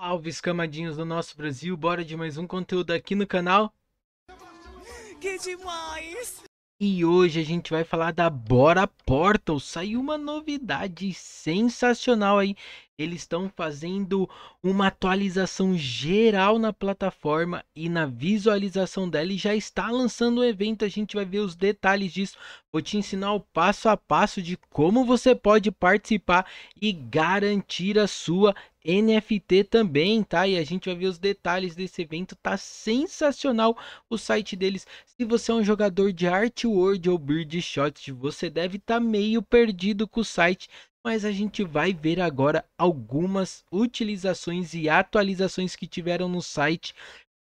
Salve, escamadinhos do nosso Brasil, bora de mais um conteúdo aqui no canal. Que demais! E hoje a gente vai falar da Bora Portal. Saiu uma novidade sensacional aí. Eles estão fazendo uma atualização geral na plataforma e na visualização dela e já está lançando o um evento. A gente vai ver os detalhes disso. Vou te ensinar o passo a passo de como você pode participar e garantir a sua NFT também, tá? E a gente vai ver os detalhes desse evento, tá sensacional o site deles. Se você é um jogador de Art World ou Bird Shot, você deve estar tá meio perdido com o site, mas a gente vai ver agora algumas utilizações e atualizações que tiveram no site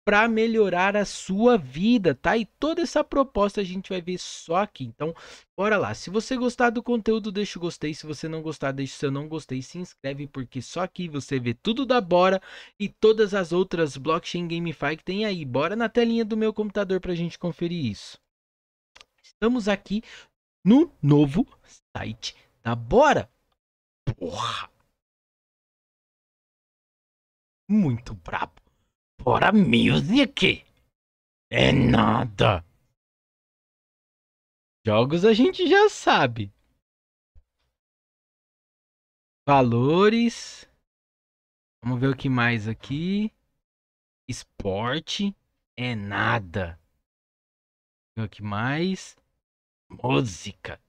para melhorar a sua vida, tá? E toda essa proposta a gente vai ver só aqui. Então, bora lá. Se você gostar do conteúdo, deixa o gostei. Se você não gostar, deixa o seu não gostei. Se inscreve, porque só aqui você vê tudo da Bora e todas as outras blockchain GameFi que tem aí. Bora na telinha do meu computador para a gente conferir isso. Estamos aqui no novo site da Bora. Porra! Muito brabo. Fora Music. É nada. Jogos a gente já sabe. Valores. Vamos ver o que mais aqui. Esporte é nada. Ver o que mais? Música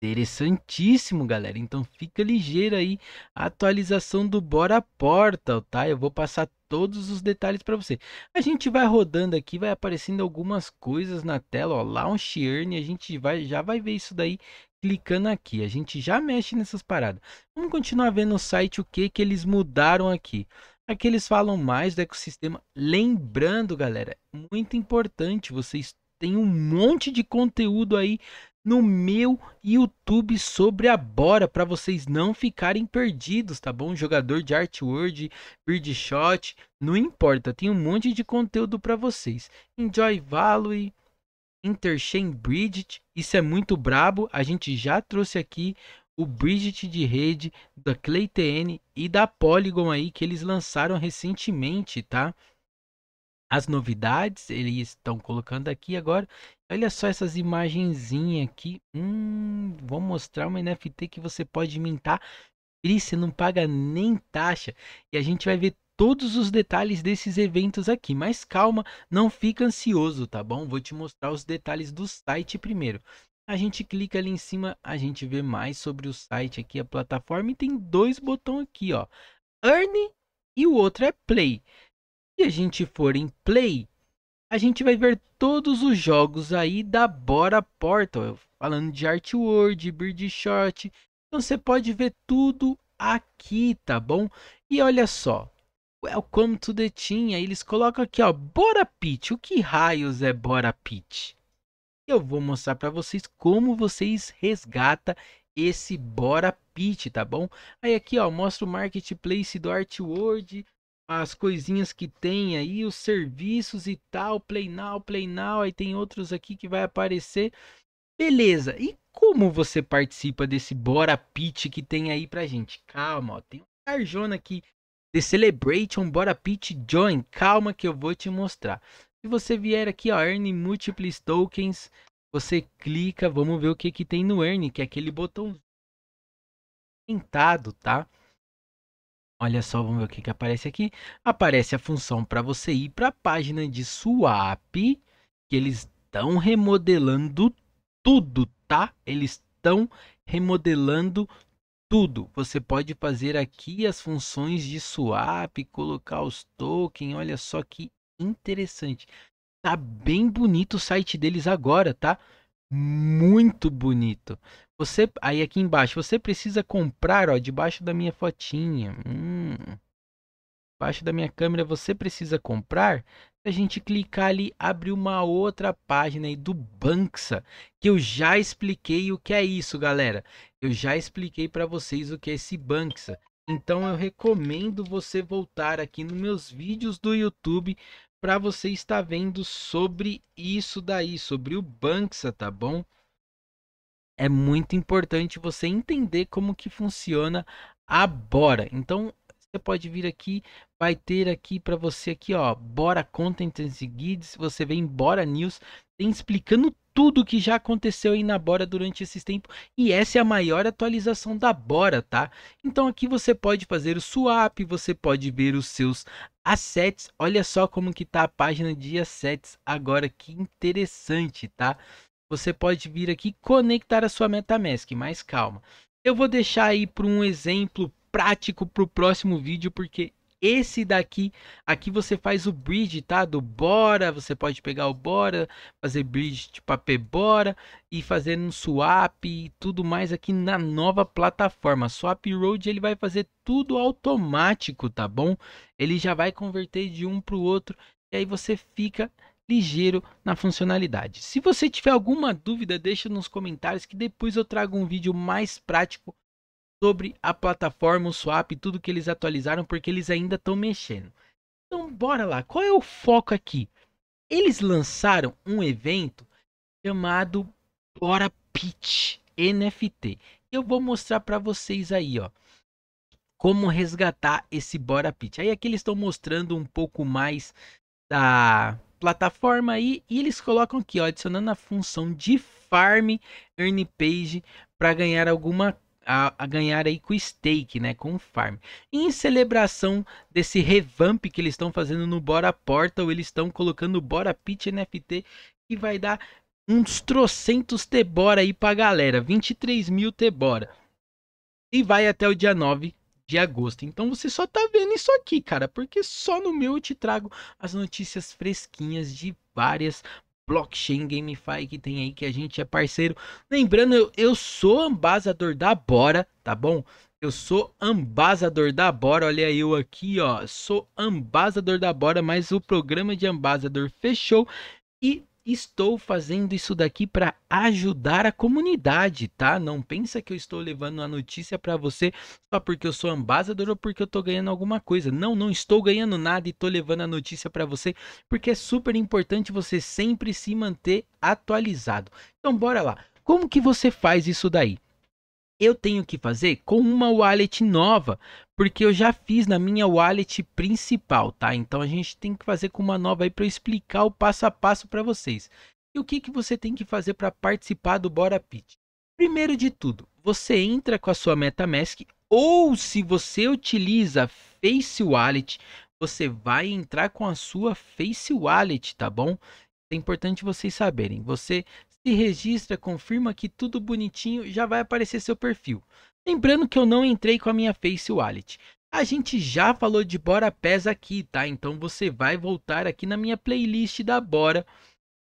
Interessantíssimo, galera. Então fica ligeiro aí a atualização do Bora Portal, tá? Eu vou passar todos os detalhes para você. A gente vai rodando aqui, vai aparecendo algumas coisas na tela, ó, Launch Earn, a gente vai, já vai ver isso daí clicando aqui. A gente já mexe nessas paradas. Vamos continuar vendo no site o que que eles mudaram aqui. Aqui eles falam mais do ecossistema. Lembrando, galera, muito importante, vocês têm um monte de conteúdo aí no meu YouTube sobre a Bora, para vocês não ficarem perdidos, tá bom? Jogador de Artword, Birdshot, não importa, tem um monte de conteúdo para vocês. Enjoy Valley, Interchain Bridget, isso é muito brabo, a gente já trouxe aqui o Bridget de rede da ClayTN e da Polygon aí que eles lançaram recentemente, tá? as novidades, eles estão colocando aqui agora. Olha só essas imagenzinhas aqui. Hum, vou mostrar uma NFT que você pode mintar e você não paga nem taxa. E a gente vai ver todos os detalhes desses eventos aqui. Mas calma, não fica ansioso, tá bom? Vou te mostrar os detalhes do site primeiro. A gente clica ali em cima, a gente vê mais sobre o site aqui, a plataforma. E tem dois botões aqui, ó. Earn e o outro é Play e a gente for em play, a gente vai ver todos os jogos aí da Bora Portal, falando de Art Artworld, Birdshot. Então você pode ver tudo aqui, tá bom? E olha só, Welcome to the Team, aí eles colocam aqui, ó, Bora Pitch. O que raios é Bora Pitch? Eu vou mostrar para vocês como vocês resgata esse Bora Pitch, tá bom? Aí aqui, ó, mostra o marketplace do Art World as coisinhas que tem aí, os serviços e tal, Play Now, Play Now, aí tem outros aqui que vai aparecer. Beleza, e como você participa desse Bora Pitch que tem aí pra gente? Calma, ó, tem um carjona aqui, The Celebration Bora Pitch Join, calma que eu vou te mostrar. Se você vier aqui, ó, Earn Multiples Tokens, você clica, vamos ver o que que tem no Earn, que é aquele botão tentado, tá? Olha só, vamos ver o que, que aparece aqui. Aparece a função para você ir para a página de swap, que eles estão remodelando tudo, tá? Eles estão remodelando tudo. Você pode fazer aqui as funções de swap, colocar os tokens, olha só que interessante. Tá bem bonito o site deles agora, tá? muito bonito. Você aí aqui embaixo, você precisa comprar, ó, debaixo da minha fotinha. Hum. Embaixo da minha câmera você precisa comprar. Se a gente clicar ali, abre uma outra página aí do Banksa, que eu já expliquei o que é isso, galera. Eu já expliquei para vocês o que é esse Banksa. Então eu recomendo você voltar aqui nos meus vídeos do YouTube para você estar vendo sobre isso daí, sobre o Banksa, tá bom? É muito importante você entender como que funciona a Bora. Então, você pode vir aqui, vai ter aqui para você aqui, ó, Bora Content and Guides, você vem Bora News, tem explicando tudo que já aconteceu aí na Bora durante esses tempos e essa é a maior atualização da Bora, tá? Então aqui você pode fazer o swap, você pode ver os seus Assets, sets, olha só como que tá a página de assets agora, que interessante, tá? Você pode vir aqui conectar a sua MetaMask, mas calma. Eu vou deixar aí para um exemplo prático para o próximo vídeo, porque esse daqui, aqui você faz o bridge, tá? Do bora, você pode pegar o bora, fazer bridge de papel bora e fazer um swap e tudo mais aqui na nova plataforma. Swap Road ele vai fazer tudo automático, tá bom? Ele já vai converter de um para o outro e aí você fica ligeiro na funcionalidade. Se você tiver alguma dúvida, deixa nos comentários que depois eu trago um vídeo mais prático sobre a plataforma, o swap, tudo que eles atualizaram, porque eles ainda estão mexendo. Então, bora lá. Qual é o foco aqui? Eles lançaram um evento chamado Bora Pitch NFT. Eu vou mostrar para vocês aí, ó, como resgatar esse Bora Pitch. Aí aqui eles estão mostrando um pouco mais da plataforma aí e eles colocam aqui, ó, adicionando a função de farm earn page para ganhar alguma a, a, ganhar aí com stake, né, com o farm. em celebração desse revamp que eles estão fazendo no Bora Portal, eles estão colocando o Bora Pitch NFT que vai dar uns trocentos Tebora aí pra galera, 23 mil Tebora. E vai até o dia 9 de agosto. Então você só tá vendo isso aqui, cara, porque só no meu eu te trago as notícias fresquinhas de várias Blockchain GameFi que tem aí, que a gente é parceiro. Lembrando, eu, eu sou ambasador da Bora, tá bom? Eu sou ambasador da Bora, olha eu aqui, ó. Sou ambasador da Bora, mas o programa de ambasador fechou. E Estou fazendo isso daqui para ajudar a comunidade, tá? Não pensa que eu estou levando a notícia para você só porque eu sou ambassador ou porque eu estou ganhando alguma coisa. Não, não estou ganhando nada e estou levando a notícia para você porque é super importante você sempre se manter atualizado. Então bora lá. Como que você faz isso daí? eu tenho que fazer com uma wallet nova, porque eu já fiz na minha wallet principal, tá? Então a gente tem que fazer com uma nova aí para eu explicar o passo a passo para vocês. E o que, que você tem que fazer para participar do Bora Pit? Primeiro de tudo, você entra com a sua MetaMask ou se você utiliza Face Wallet, você vai entrar com a sua Face Wallet, tá bom? É importante vocês saberem. Você se registra, confirma que tudo bonitinho, já vai aparecer seu perfil. Lembrando que eu não entrei com a minha Face Wallet. A gente já falou de Bora Pés aqui, tá? Então você vai voltar aqui na minha playlist da Bora.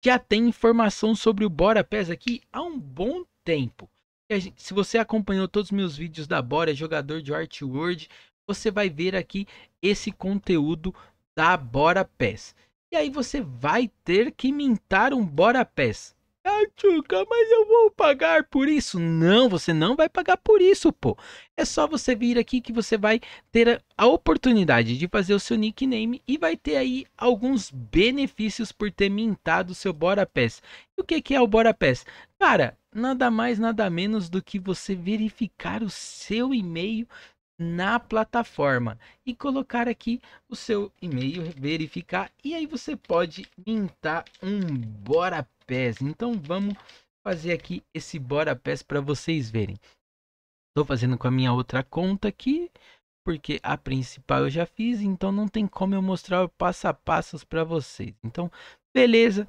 Já tem informação sobre o Bora Pés aqui há um bom tempo. Gente, se você acompanhou todos os meus vídeos da Bora, jogador de Art World, você vai ver aqui esse conteúdo da Bora Pés. E aí você vai ter que mintar um Bora Pés. Ah, Tchuca, mas eu vou pagar por isso. Não, você não vai pagar por isso, pô. É só você vir aqui que você vai ter a, oportunidade de fazer o seu nickname e vai ter aí alguns benefícios por ter mintado o seu Bora Pass. E o que, que é o Bora Pass? Cara, nada mais, nada menos do que você verificar o seu e-mail na plataforma e colocar aqui o seu e-mail, verificar e aí você pode mintar um Bora Pés. Então vamos fazer aqui esse Bora Pés para vocês verem. Estou fazendo com a minha outra conta aqui, porque a principal eu já fiz, então não tem como eu mostrar passo a passo para vocês. Então, beleza,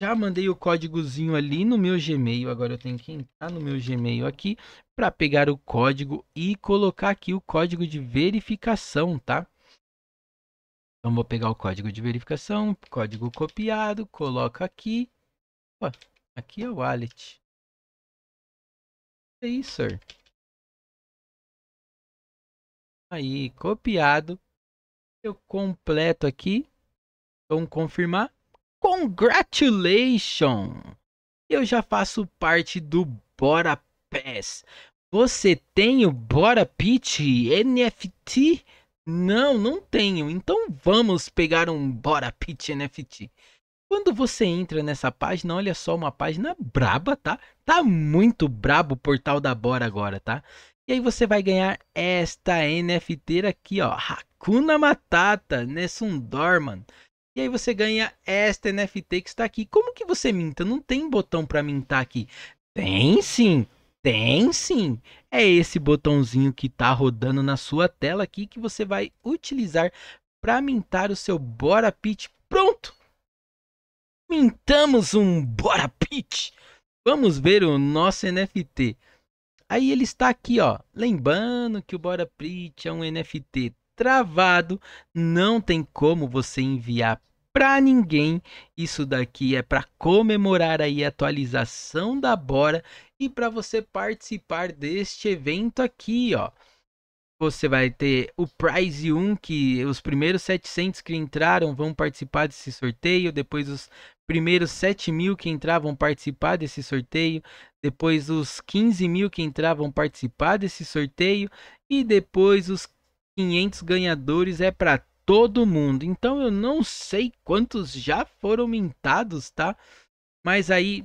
já mandei o códigozinho ali no meu Gmail. Agora eu tenho que entrar no meu Gmail aqui para pegar o código e colocar aqui o código de verificação, tá? Então vou pegar o código de verificação, código copiado, coloco aqui. Opa, aqui é o wallet. Aí, é sir. Aí, copiado. Eu completo aqui. Vamos confirmar. Congratulations! Eu já faço parte do Bora Pass. Você tem o Bora Pitch NFT? Não, não tenho. Então vamos pegar um Bora Pitch NFT. Quando você entra nessa página, olha só, uma página braba, tá? Tá muito brabo o portal da Bora agora, tá? E aí você vai ganhar esta NFT aqui, ó. Hakuna Matata, Nessun Dorman. E aí você ganha esta NFT que está aqui. Como que você minta? Não tem botão para mintar aqui. Tem sim, tem sim. É esse botãozinho que está rodando na sua tela aqui que você vai utilizar para mintar o seu Bora Pitch. Pronto! Mintamos um Bora Pitch. Vamos ver o nosso NFT. Aí ele está aqui, ó. Lembrando que o Bora Pitch é um NFT travado, não tem como você enviar para ninguém. Isso daqui é para comemorar aí a atualização da Bora e para você participar deste evento aqui, ó. Você vai ter o Prize 1, que os primeiros 700 que entraram vão participar desse sorteio. Depois os primeiros 7 mil que entravam vão participar desse sorteio. Depois os 15 mil que entravam vão participar desse sorteio. E depois os 500 ganhadores é para todo mundo. Então eu não sei quantos já foram mintados, tá? Mas aí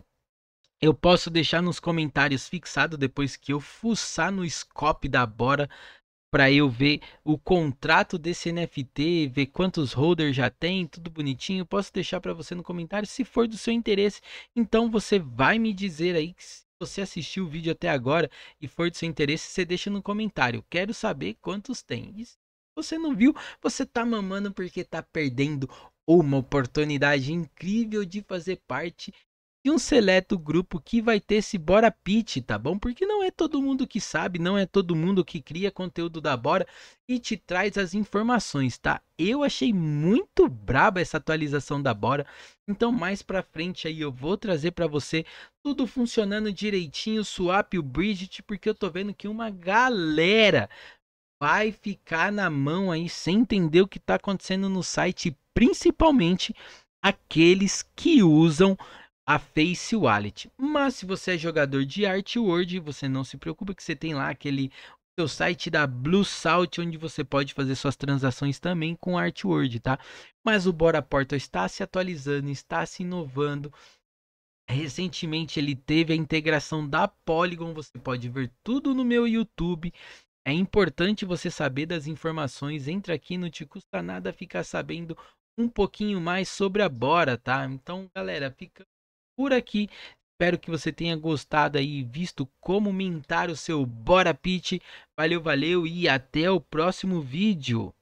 eu posso deixar nos comentários fixado depois que eu fuçar no scope da Bora para eu ver o contrato desse NFT, ver quantos holders já tem, tudo bonitinho. Posso deixar para você no comentário se for do seu interesse. Então você vai me dizer aí que se você assistiu o vídeo até agora e for do seu interesse, você deixa no comentário. Quero saber quantos tem. E se você não viu? Você tá mamando porque tá perdendo uma oportunidade incrível de fazer parte de um seleto grupo que vai ter esse Bora Pitch, tá bom? Porque não é todo mundo que sabe, não é todo mundo que cria conteúdo da Bora e te traz as informações, tá? Eu achei muito braba essa atualização da Bora. Então, mais para frente aí eu vou trazer para você tudo funcionando direitinho, swap o Bridget, porque eu tô vendo que uma galera vai ficar na mão aí sem entender o que está acontecendo no site, principalmente aqueles que usam a Face Wallet. Mas se você é jogador de Artword, você não se preocupa que você tem lá aquele seu site da Blue Salt, onde você pode fazer suas transações também com Artword, tá? Mas o Bora Portal está se atualizando, está se inovando. Recentemente ele teve a integração da Polygon, você pode ver tudo no meu YouTube. É importante você saber das informações. Entra aqui, não te custa nada ficar sabendo um pouquinho mais sobre a Bora, tá? Então, galera, fica por aqui. Espero que você tenha gostado aí, visto como mentar o seu Bora Pit. Valeu, valeu e até o próximo vídeo.